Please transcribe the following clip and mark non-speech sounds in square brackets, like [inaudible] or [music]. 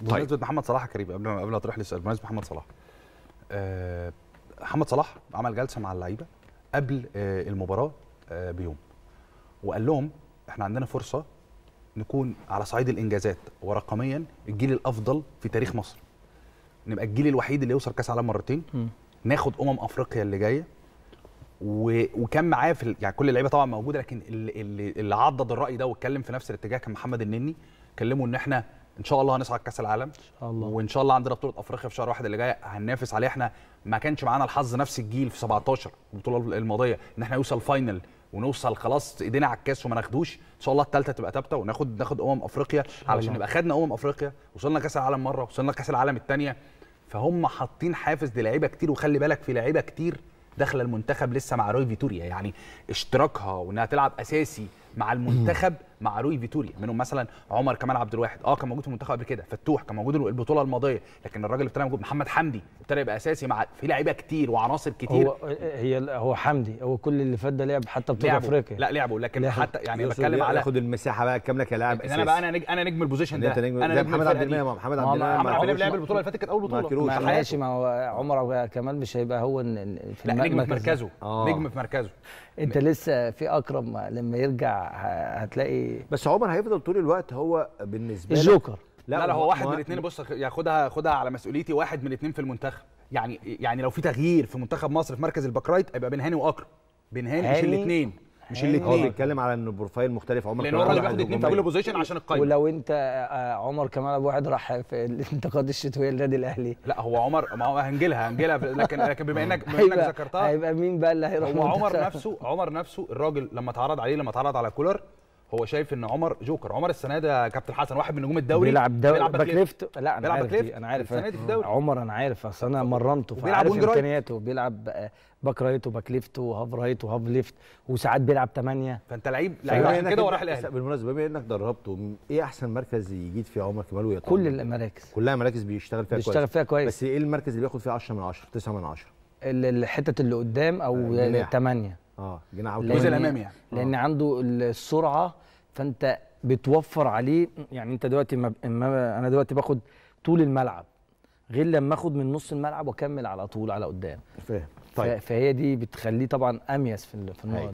بمناسبه طيب. محمد صلاح كريم قبل ما قبل ما تروح للسؤال بمناسبه محمد صلاح آه، محمد صلاح عمل جلسه مع اللعيبه قبل آه، المباراه آه، بيوم وقال لهم احنا عندنا فرصه نكون على صعيد الانجازات ورقميا الجيل الافضل في تاريخ مصر نبقى الجيل الوحيد اللي يوصل كاس العالم مرتين ناخد امم افريقيا اللي جايه و... وكان معاه في يعني كل اللعيبه طبعا موجوده لكن اللي, اللي عضد الراي ده واتكلم في نفس الاتجاه كان محمد النني كلمه ان احنا ان شاء الله هنصعد كاس العالم ان شاء الله وان شاء الله عندنا بطوله افريقيا في شهر واحد اللي جاي هننافس عليها احنا ما كانش معانا الحظ نفس الجيل في 17 البطوله الماضيه ان احنا نوصل فاينل ونوصل خلاص ايدينا على الكاس وما ناخدوش ان شاء الله الثالثه تبقى ثابته وناخد ناخد امم افريقيا علشان نبقى خدنا امم افريقيا وصلنا كاس العالم مره وصلنا كاس العالم الثانيه فهم حاطين حافز للعيبه كتير وخلي بالك في لعيبه كتير داخله المنتخب لسه مع روي فيتوريا يعني اشتراكها وانها تلعب اساسي مع المنتخب مع روي فيتوريا منهم مثلا عمر كمال عبد الواحد اه كان موجود في المنتخب قبل كده فتوح كان موجود البطوله الماضيه لكن الراجل ابتدى موجود محمد حمدي ابتدى يبقى اساسي مع في لعيبه كتير وعناصر كتير هو هي هو حمدي هو كل اللي فات ده لعب حتى بطوله افريقيا لا لعبه لكن لعبه. حتى يعني بتكلم على ياخد المساحه بقى كامله كلاعب اساسي انا بقى انا نجم انا نجم البوزيشن ده انا نجم محمد عبد المنعم محمد عبد المنعم محمد عبد المنعم لعب البطوله اللي فاتت كانت اول بطوله ماشي ما هو عمر كمال مش هيبقى هو في نجم في مركزه آه. نجم في مركزه انت لسه في اكرم لما يرجع هتلاقي بس عمر هيفضل طول الوقت هو بالنسبه الجوكر لا, لا, لا هو واحد من الاثنين بص ياخدها يعني خدها على مسؤوليتي واحد من الاثنين في المنتخب يعني يعني لو في تغيير في منتخب مصر في مركز الباك رايت هيبقى بين هاني واكرم بين هاني مش الاثنين مش الاثنين هو بيتكلم على ان بروفايل مختلف عمر لان هو اللي بياخد اثنين في كل بوزيشن عشان القايمه ولو انت آه، آه، عمر كمال ابو واحد راح في [laughs] الانتقاد الشتويه للنادي الاهلي لا هو عمر ما هو هنجلها هنجلها لكن لكن بما انك بما انك ذكرتها هيبقى مين بقى اللي هيروح هو عمر نفسه عمر نفسه الراجل لما اتعرض عليه لما اتعرض على كولر هو شايف ان عمر جوكر عمر السنه ده كابتن حسن واحد من نجوم الدوري بيلعب دوري باك ليفت لا انا عارف انا عارف السنه دي في الدوري عمر انا عارف اصل انا مرنته فعارف امكانياته بيلعب باك رايت وباك ليفت وهاف رايت وهاف ليفت وساعات بيلعب ثمانية فانت لعيب لعيب عشان كده وراح الاهلي بالمناسبه بما انك دربته ايه احسن مركز يجيد فيه عمر كمال ويطلع كل المراكز كلها مراكز بيشتغل فيها كويس بيشتغل فيها كويس بس ايه المركز اللي بياخد فيه 10 من 10 9 من 10 الحتت اللي قدام او 8 آه، اه جناح الجزء الامامي يعني لان آه. عنده السرعه فانت بتوفر عليه يعني انت دلوقتي ما انا دلوقتي باخد طول الملعب غير لما اخد من نص الملعب واكمل على طول على قدام فاهم طيب فهي دي بتخليه طبعا اميز في النقطه